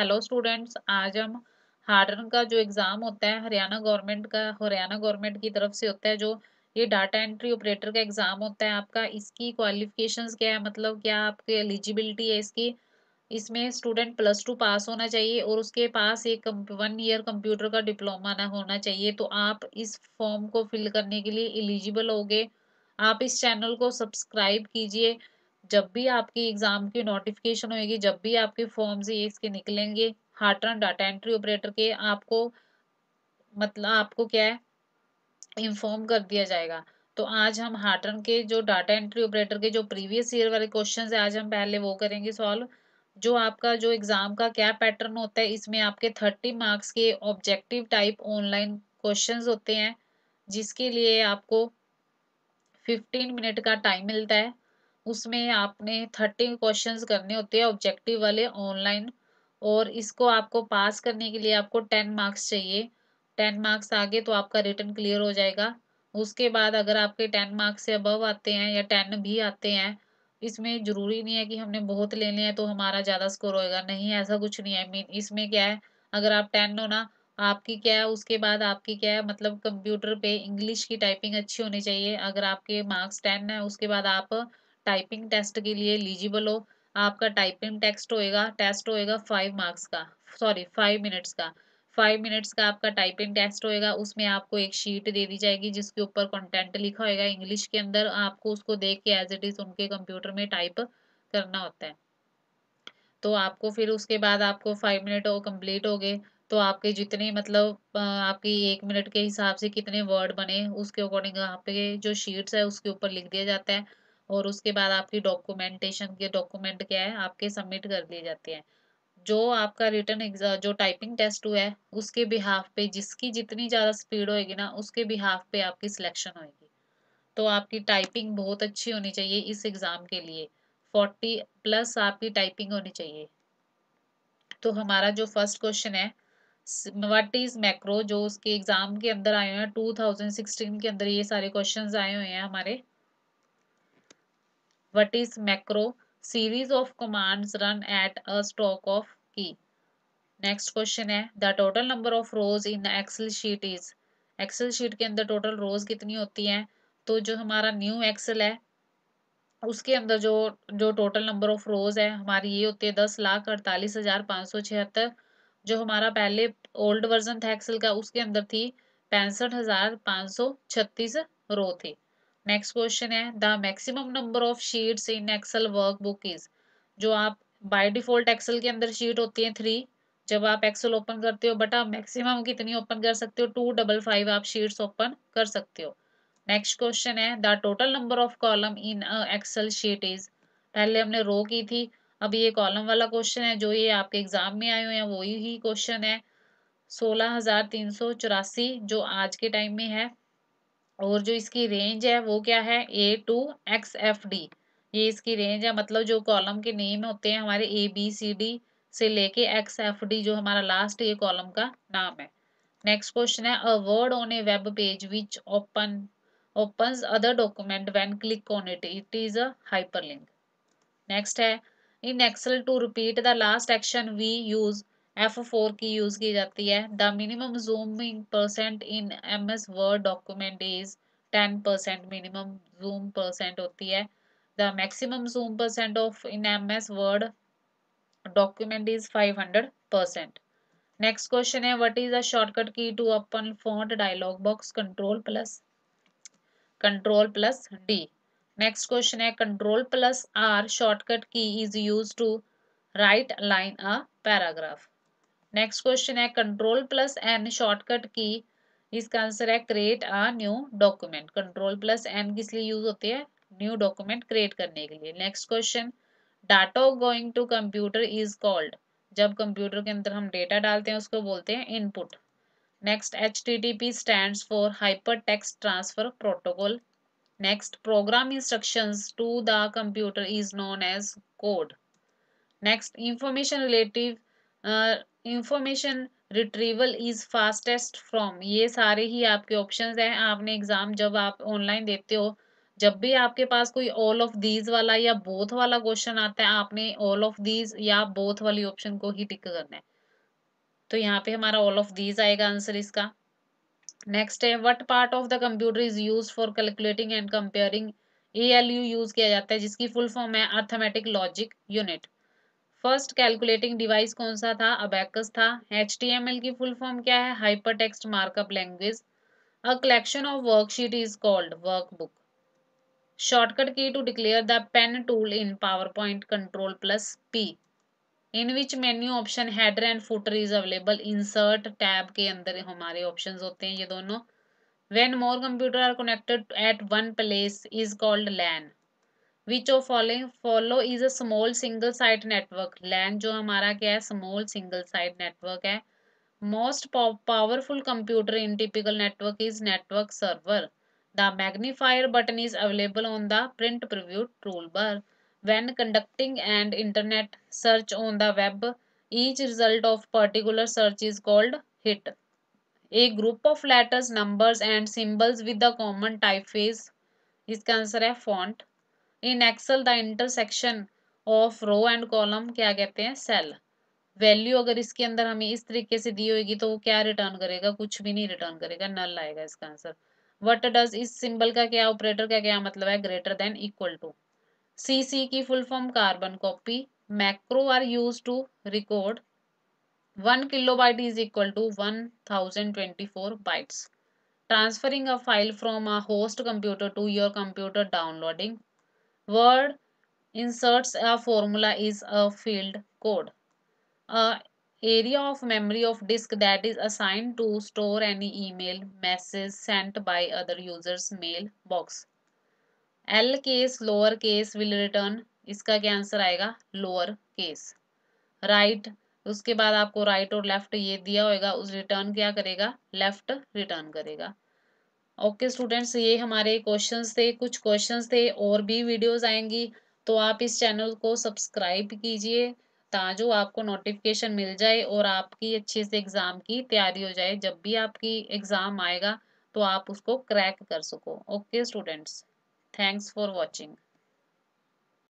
Hello students आज हम harden का जो एग्ज़ाम होता है हरियाणा गवर्नमेंट का हरियाणा गवर्नमेंट की तरफ से होता है जो ये डाटा एंट्री ऑपरेटर का एग्ज़ाम होता है आपका इसकी क्वालिफिकेशंस क्या है मतलब क्या आपकी एलिजिबिलिटी है इसकी इसमें स्टूडेंट प्लस टू पास होना चाहिए और उसके पास एक वन ईयर कंप्यूटर का डिप्लोमा ना होना चाहिए तो आप इस फॉर्म को फिल करने के लिए एलिजिबल हो आप इस चैनल को सब्सक्राइब कीजिए जब भी आपकी एग्ज़ाम की नोटिफिकेशन होगी जब भी आपके फॉर्म ये इसके निकलेंगे हाटरन डाटा एंट्री ऑपरेटर के आपको मतलब आपको क्या है इन्फॉर्म कर दिया जाएगा तो आज हम हार्टन के जो डाटा एंट्री ऑपरेटर के जो प्रीवियस ईयर वाले क्वेश्चन है आज हम पहले वो करेंगे सॉल्व जो आपका जो एग्ज़ाम का क्या पैटर्न होता है इसमें आपके थर्टी मार्क्स के ऑब्जेक्टिव टाइप ऑनलाइन क्वेश्चन होते हैं जिसके लिए आपको फिफ्टीन मिनट का टाइम मिलता है उसमें आपने थर्टीन क्वेश्चंस करने होते हैं ऑब्जेक्टिव वाले ऑनलाइन और इसको आपको पास करने के लिए आपको टेन मार्क्स चाहिए टेन मार्क्स आगे तो आपका रिटर्न क्लियर हो जाएगा उसके बाद अगर आपके टेन मार्क्स से अबव आते हैं या टेन भी आते हैं इसमें ज़रूरी नहीं है कि हमने बहुत ले लिया है तो हमारा ज़्यादा स्कोर होएगा नहीं ऐसा कुछ नहीं है मीन इसमें क्या है अगर आप टेन हो ना आपकी क्या है उसके बाद आपकी क्या है मतलब कंप्यूटर पे इंग्लिश की टाइपिंग अच्छी होनी चाहिए अगर आपके मार्क्स टेन है उसके बाद आप टाइपिंग टेस्ट के लिए एलिजिबल हो आपका टाइपिंग टेक्स्ट होएगा टेस्ट होएगा फाइव मार्क्स का सॉरी फाइव मिनट्स का फाइव मिनट्स का आपका टाइपिंग टेस्ट होएगा उसमें आपको एक शीट दे दी जाएगी जिसके ऊपर कंटेंट लिखा होएगा इंग्लिश के अंदर आपको उसको देख के एज इट इज़ उनके कंप्यूटर में टाइप करना होता है तो आपको फिर उसके बाद आपको फाइव मिनट कम्प्लीट हो गए तो आपके जितने मतलब आपकी एक मिनट के हिसाब से कितने वर्ड बने उसके अकॉर्डिंग आपके जो शीट्स है उसके ऊपर लिख दिया जाता है और उसके बाद आपकी डॉक्यूमेंटेशन के डॉक्यूमेंट क्या है आपके सबमिट कर दिए जाते हैं जो आपका रिटर्न एग्जाम जो टाइपिंग टेस्ट हुआ है उसके बिहाफ पे जिसकी जितनी ज़्यादा स्पीड होएगी ना उसके बिहाफ पे आपकी सिलेक्शन होएगी तो आपकी टाइपिंग बहुत अच्छी होनी चाहिए इस एग्ज़ाम के लिए फोर्टी प्लस आपकी टाइपिंग होनी चाहिए तो हमारा जो फर्स्ट क्वेश्चन है वट इज़ मैक्रो जो उसके एग्ज़ाम के अंदर आए हुए हैं टू के अंदर ये सारे क्वेश्चन आए हुए हैं हमारे what is macro series of commands run at a stock of key next question है the total number of rows in Excel sheet is Excel sheet के अंदर टोटल रोज कितनी होती हैं तो जो हमारा न्यू एक्सेल है उसके अंदर जो जो टोटल नंबर ऑफ रोज है हमारी ये होती है दस लाख अड़तालीस हजार पाँच सौ छिहत्तर जो हमारा पहले ओल्ड वर्जन था एक्सेल का उसके अंदर थी पैंसठ हजार पाँच सौ छत्तीस रो थी नेक्स्ट क्वेश्चन है the maximum number of sheets in Excel workbook is जो आप बाय डिफॉल्ट एक्सेल के अंदर शीट होती है थ्री जब आप एक्सेल ओपन करते हो बट आप मैक्सिमम कितनी ओपन कर सकते हो टू डबल फाइव आप शीट्स ओपन कर सकते हो नेक्स्ट क्वेश्चन है the total number of column in Excel sheet is पहले हमने रो की थी अब ये कॉलम वाला क्वेश्चन है जो ये आपके एग्जाम में आए हुए हैं वही ही क्वेश्चन है सोलह हजार तीन सौ चौरासी जो आज के टाइम में है और जो इसकी रेंज है वो क्या है A to X F D ये इसकी रेंज है मतलब जो कॉलम के नेम होते हैं हमारे ए बी सी डी से लेके एक्स एफ डी जो हमारा लास्ट ये कॉलम का नाम है नेक्स्ट क्वेश्चन है a word on a web page which open open other document when click on it it is a hyperlink next है in excel to repeat the last action we use F four key use की जाती है the minimum zooming percent in M S Word document is ten percent minimum zoom percent होती है the maximum zoom percent of in M S Word document is five hundred percent next question है what is the shortcut key to open font dialog box control plus control plus D next question है control plus R shortcut key is use to right align a paragraph next question है control plus N shortcut key इसका answer है create a new document control plus N किस लिए use होते हैं new document create करने के लिए next question data going to computer is called जब कंप्यूटर के अंदर हम डेटा डालते हैं उसको बोलते हैं input next H T T P stand for hyper text transfer protocol next program instruction to the computer is known as code next information relative information retrieval is fastest from ये सारे ही आपके option हैं आपने exam जब आप online देते हो जब भी आपके पास कोई ऑल ऑफ दीज वाला या बोथ वाला क्वेश्चन आता है आपने ऑल ऑफ दीज या बोथ वाली ऑप्शन को ही टिक करना है तो यहाँ पे हमारा ऑल ऑफ दीज आएगा आंसर इसका नेक्स्ट है what part of the computer is use for calculating and comparing A L U use किया जाता है जिसकी फुल फॉर्म है arithmetic logic unit first calculating device कौन सा था अबैकस था एच की फुल फॉर्म क्या है hyper text markup language a collection of worksheet is called workbook shortcut key to declare the pen tool in PowerPoint control plus P in which menu option header and footer is available insert tab के अंदर हमारे option होते हैं ये दोनों when more computer are connected at one place is called LAN which of following follow is a small single side network LAN जो हमारा क्या है स्मॉल सिंगल साइड नेटवर्क है most powerful computer in typical network is network server the magnifier button is available on the print preview toolbar when conducting an internet search on the web each result of particular search is called hit a group of letters numbers and symbols with the common typeface इसका answer है font in Excel the intersection of row and column क्या कहते हैं cell value अगर इसके अंदर हमें इस तरीके से दी होगी तो वो क्या रिटर्न करेगा कुछ भी नहीं रिटर्न करेगा नल आएगा इसका आंसर वट डज इस सिंबल का क्या ऑपरेटर का क्या मतलब है greater than equal to C C की full form carbon copy macro are use to record one kilo byte is equal to one thousand twenty four bytes transferring a file from a host computer to your computer downloading word inserts a formula is a field code. A area of memory of disk that is assigned to store any email message sent by other users mail box. l case lower case will return इसका क्या answer आएगा lower case right उसके बाद आपको right और left ये दिया होगा उस रिटर्न क्या करेगा लेफ्ट रिटर्न करेगा ओके स्टूडेंट्स ये हमारे क्वेश्चंस थे कुछ क्वेश्चंस थे और भी वीडियोस आएंगी तो आप इस चैनल को सब्सक्राइब कीजिए ताजो आपको नोटिफिकेशन मिल जाए और आपकी अच्छे से एग्ज़ाम की तैयारी हो जाए जब भी आपकी एग्ज़ाम आएगा तो आप उसको क्रैक कर सको okay students thanks for watching